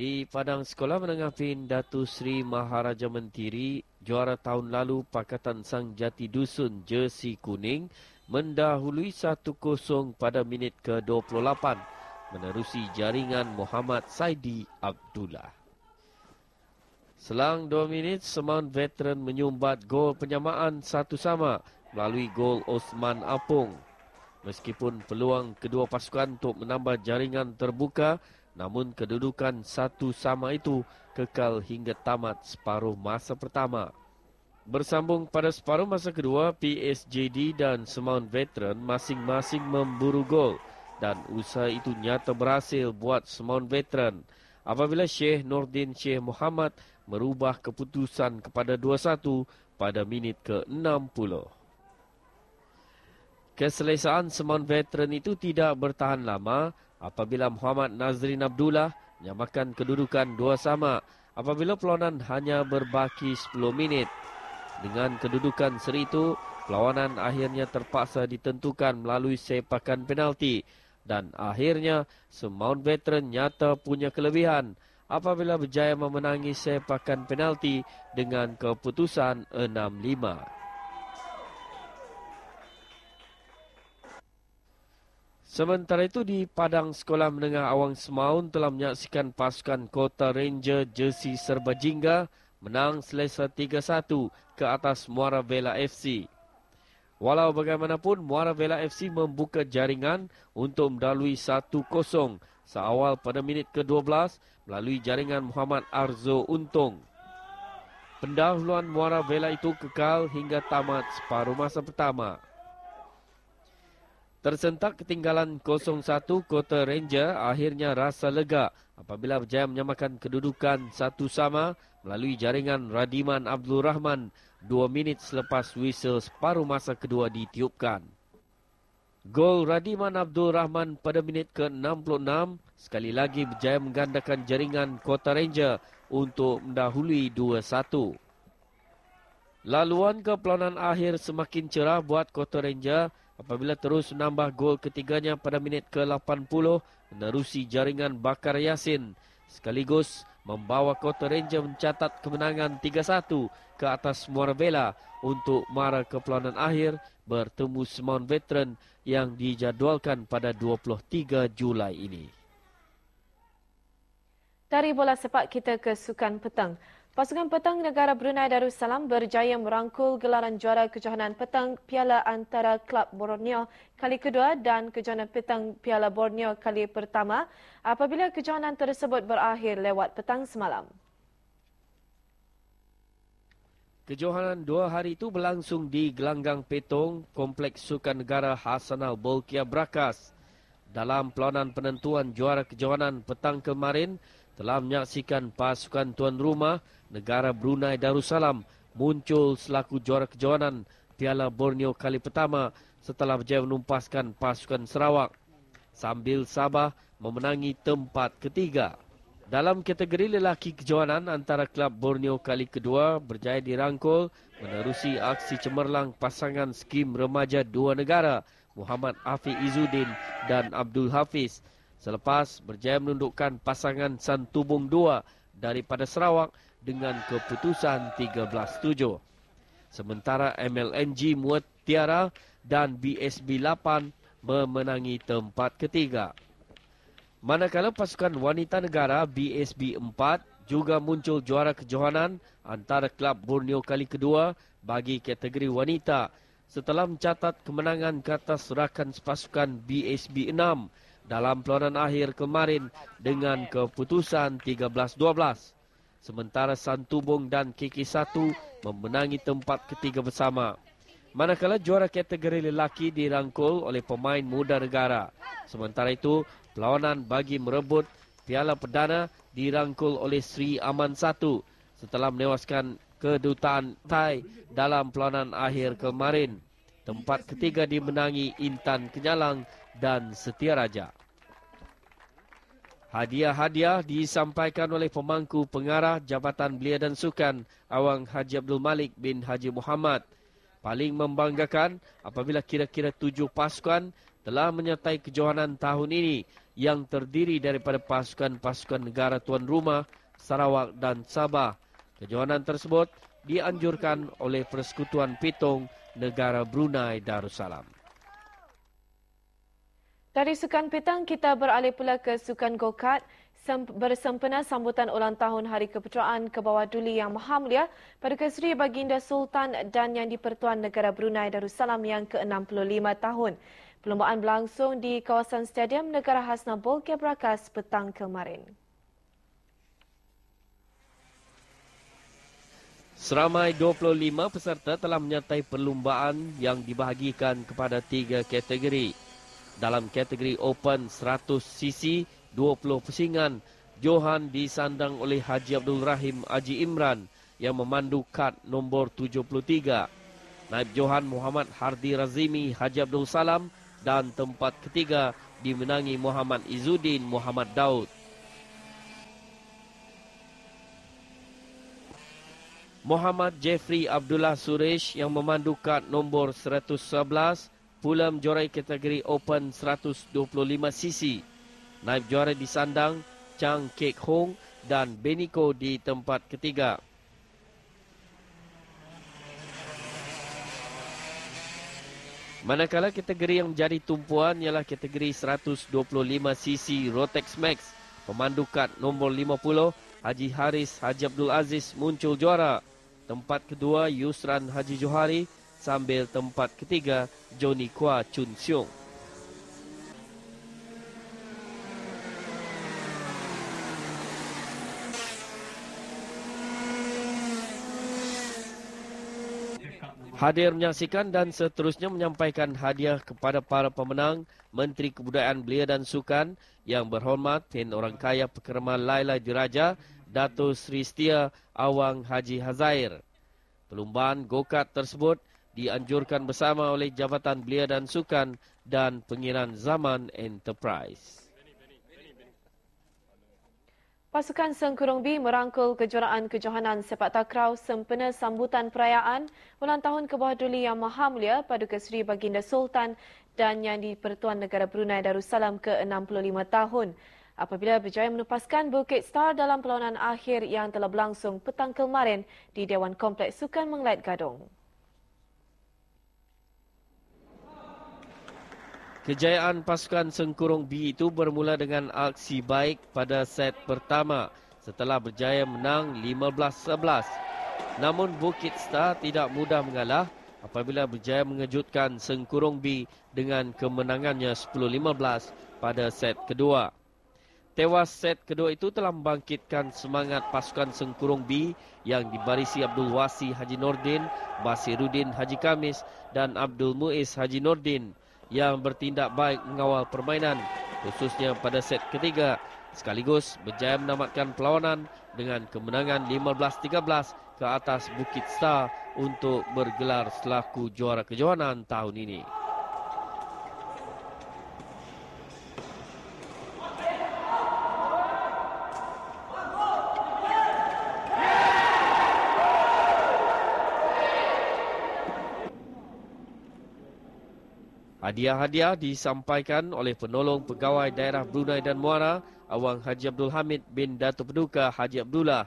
di Padang Sekolah Menengah PIN Datu Sri Maharaja Mentiri juara tahun lalu Pakatan Sang Jati Dusun Jersi Kuning mendahului 1-0 pada minit ke-28 menerusi jaringan Muhammad Saidi Abdullah. Selang dua minit, Semang Veteran menyumbat gol penyamaan satu sama melalui gol Osman Apung. Meskipun peluang kedua pasukan untuk menambah jaringan terbuka, Namun kedudukan satu sama itu kekal hingga tamat separuh masa pertama. Bersambung pada separuh masa kedua, PSJD dan Semount Veteran masing-masing memburu gol dan usaha itu nyata berhasil buat Semount Veteran apabila Sheikh Nordin Sheikh Muhammad merubah keputusan kepada 2-1 pada minit ke-60. Keselesaan Semount Veteran itu tidak bertahan lama apabila Muhammad Nazrin Abdullah menyamakan kedudukan dua sama apabila perlawanan hanya berbaki 10 minit. Dengan kedudukan seri itu, perlawanan akhirnya terpaksa ditentukan melalui sepakan penalti dan akhirnya Semount Veteran nyata punya kelebihan apabila berjaya memenangi sepakan penalti dengan keputusan 6-5. Sementara itu di Padang Sekolah Menengah Awang Semaun telah menyaksikan pasukan Kota Ranger Jersey Serba Jingga menang selesa 3-1 ke atas Muara Vela FC. Walau bagaimanapun, Muara Vela FC membuka jaringan untuk melalui 1-0 seawal pada minit ke-12 melalui jaringan Muhammad Arzo Untung. Pendahuluan Muara Vela itu kekal hingga tamat separuh masa pertama. Tersentak ketinggalan 0-1, Kota Ranger akhirnya rasa lega apabila berjaya menyamakan kedudukan satu sama melalui jaringan Radiman Abdul Rahman dua minit selepas whistle separuh masa kedua ditiupkan. Gol Radiman Abdul Rahman pada minit ke-66 sekali lagi berjaya menggandakan jaringan Kota Ranger untuk mendahului 2-1. Laluan ke pelanan akhir semakin cerah buat Kota Ranger apabila terus menambah gol ketiganya pada minit ke-80 menerusi jaringan Bakar Yasin sekaligus membawa Kota Ranger mencatat kemenangan 3-1 ke atas Muara Vela untuk mara ke pelanan akhir bertemu Semon Veteran yang dijadualkan pada 23 Julai ini. Dari bola sepak kita ke sukan petang. Pasukan petang negara Brunei Darussalam berjaya merangkul gelaran juara kejohanan petang Piala Antara Klub Borneo kali kedua dan kejohanan petang Piala Borneo kali pertama apabila kejohanan tersebut berakhir lewat petang semalam. Kejohanan dua hari itu berlangsung di Gelanggang Petong, Kompleks Sukan Negara Hasanah Bolkiah Brakas. Dalam pelanan penentuan juara kejohanan petang kemarin, telah menyaksikan pasukan tuan rumah negara Brunei Darussalam muncul selaku juara kejohanan Piala Borneo kali pertama setelah berjaya menumpaskan pasukan Sarawak sambil Sabah memenangi tempat ketiga. Dalam kategori lelaki kejohanan antara kelab Borneo kali kedua berjaya dirangkul menerusi aksi cemerlang pasangan skim remaja dua negara Muhammad Afi Izuddin dan Abdul Hafiz selepas berjaya menundukkan pasangan Santubung 2 daripada Sarawak dengan keputusan 13-7. Sementara MLNG Muat Tiara dan BSB 8 memenangi tempat ketiga. Manakala pasukan wanita negara BSB 4 juga muncul juara kejohanan antara klub Borneo kali kedua bagi kategori wanita setelah mencatat kemenangan ke atas rakan sepasukan BSB 6 dalam peluangan akhir kemarin dengan keputusan 13-12 sementara Santubong dan KK1 memenangi tempat ketiga bersama. Manakala juara kategori lelaki dirangkul oleh pemain muda negara. Sementara itu, perlawanan bagi merebut piala perdana dirangkul oleh Sri Aman 1 setelah menewaskan kedutaan Thai dalam perlawanan akhir kemarin. Tempat ketiga dimenangi Intan Kenyalang dan Setiaraja. Hadiah-hadiah disampaikan oleh pemangku pengarah Jabatan Belia dan Sukan Awang Haji Abdul Malik bin Haji Muhammad. Paling membanggakan apabila kira-kira tujuh pasukan telah menyertai kejohanan tahun ini yang terdiri daripada pasukan-pasukan negara tuan rumah Sarawak dan Sabah. Kejohanan tersebut dianjurkan oleh Persekutuan Pitong Negara Brunei Darussalam. Dari sukan petang kita beralih pula ke sukan go-kart bersempena sambutan ulang tahun Hari Kepercayaan Kebawah Duli Yang Maha Mulia pada Keseri Baginda Sultan dan Yang di-Pertuan Negara Brunei Darussalam yang ke-65 tahun. Perlombaan berlangsung di kawasan Stadium Negara Hasna Hasnabul Kebrakas petang kemarin. Seramai 25 peserta telah menyertai perlombaan yang dibahagikan kepada tiga kategori dalam kategori Open 100cc 20 pusingan Johan disandang oleh Haji Abdul Rahim Haji Imran yang memandu kad nombor 73. Naib Johan Muhammad Hardi Razimi Haji Abdul Salam dan tempat ketiga dimenangi Muhammad Izudin Muhammad Daud. Muhammad Jeffrey Abdullah Suresh yang memandu kad nombor 111 pula menjuarai kategori Open 125cc. Naib juara di sandang Chang Kek Hong dan Beniko di tempat ketiga. Manakala kategori yang menjadi tumpuan ialah kategori 125cc Rotex Max. Pemandu kad nombor 50, Haji Haris Haji Abdul Aziz muncul juara. Tempat kedua, Yusran Haji Johari sambil tempat ketiga Johnny Kwa Chun Siong. Hadir menyaksikan dan seterusnya menyampaikan hadiah kepada para pemenang Menteri Kebudayaan Belia dan Sukan yang berhormat Tin Orang Kaya Pekerma Laila Diraja Dato' Sri Setia Awang Haji Hazair. Perlumbaan gokat tersebut dianjurkan bersama oleh Jabatan Belia dan Sukan dan Pengiran Zaman Enterprise. Pasukan Sengkurung B merangkul kejuaraan kejohanan sepak takraw sempena sambutan perayaan ulang tahun kebahaduli Yang Maha Mulia Paduka Seri Baginda Sultan dan Yang di-Pertuan Negara Brunei Darussalam ke-65 tahun apabila berjaya menupaskan Bukit Star dalam perlawanan akhir yang telah berlangsung petang kemarin di Dewan Kompleks Sukan Menglait Gadong. Kejayaan pasukan Sengkurung B itu bermula dengan aksi baik pada set pertama setelah berjaya menang 15-11. Namun Bukit Star tidak mudah mengalah apabila berjaya mengejutkan Sengkurung B dengan kemenangannya 10-15 pada set kedua. Tewas set kedua itu telah membangkitkan semangat pasukan Sengkurung B yang dibarisi Abdul Wasi Haji Nordin, Basiruddin Haji Kamis dan Abdul Muiz Haji Nordin yang bertindak baik mengawal permainan khususnya pada set ketiga sekaligus berjaya menamatkan perlawanan dengan kemenangan 15-13 ke atas Bukit Star untuk bergelar selaku juara kejohanan tahun ini. Hadiah-hadiah disampaikan oleh penolong pegawai daerah Brunei dan Muara, Awang Haji Abdul Hamid bin Datuk Peduka Haji Abdullah.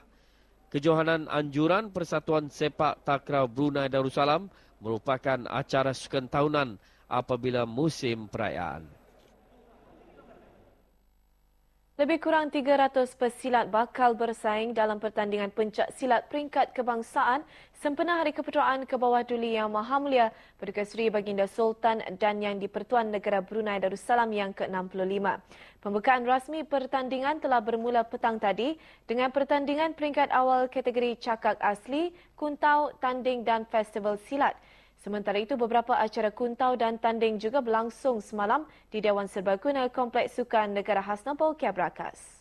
Kejohanan Anjuran Persatuan Sepak Takraw Brunei Darussalam merupakan acara sukan tahunan apabila musim perayaan. Lebih kurang 300 pesilat bakal bersaing dalam pertandingan pencak silat peringkat kebangsaan sempena Hari Keperuan Kebawah Duli Yang Maha Mulia berkesuri Baginda Sultan dan Yang Dipertuan Negara Brunei Darussalam yang ke-65. Pembukaan rasmi pertandingan telah bermula petang tadi dengan pertandingan peringkat awal kategori cakak asli, kuntau, tanding dan festival silat. Sementara itu, beberapa acara kuntau dan tanding juga berlangsung semalam di Dewan Serbaguna Kompleks Sukan Negara Hasnabol Kiabrakas.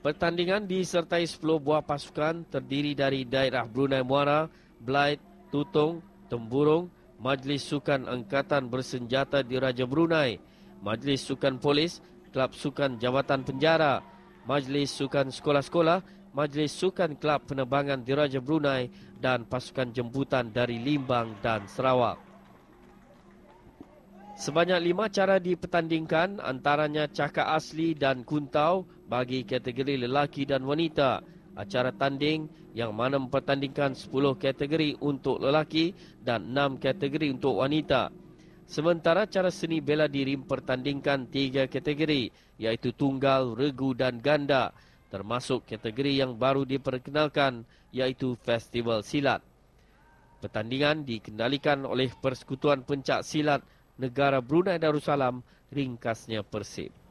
Pertandingan disertai 10 buah pasukan terdiri dari daerah Brunei Muara, Blight, Tutong, Temburung, Majlis Sukan Angkatan Bersenjata di Raja Brunei, Majlis Sukan Polis, Kelab Sukan Jabatan Penjara, Majlis Sukan Sekolah-Sekolah Majlis Sukan Kelab Penerbangan Diraja Brunei dan pasukan jemputan dari Limbang dan Sarawak. Sebanyak lima cara dipertandingkan antaranya cakap asli dan kuntau bagi kategori lelaki dan wanita. Acara tanding yang mana mempertandingkan 10 kategori untuk lelaki dan 6 kategori untuk wanita. Sementara cara seni bela diri mempertandingkan 3 kategori iaitu tunggal, regu dan ganda termasuk kategori yang baru diperkenalkan iaitu Festival Silat. Pertandingan dikendalikan oleh Persekutuan Pencak Silat Negara Brunei Darussalam ringkasnya Persib.